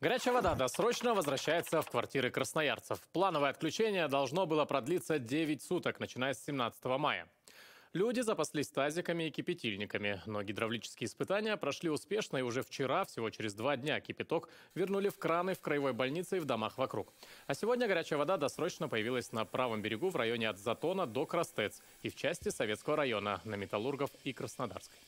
Горячая вода досрочно возвращается в квартиры красноярцев. Плановое отключение должно было продлиться 9 суток, начиная с 17 мая. Люди запаслись тазиками и кипятильниками, но гидравлические испытания прошли успешно, и уже вчера, всего через два дня, кипяток вернули в краны в краевой больнице и в домах вокруг. А сегодня горячая вода досрочно появилась на правом берегу в районе от Затона до Крастец и в части Советского района на Металлургов и Краснодарской.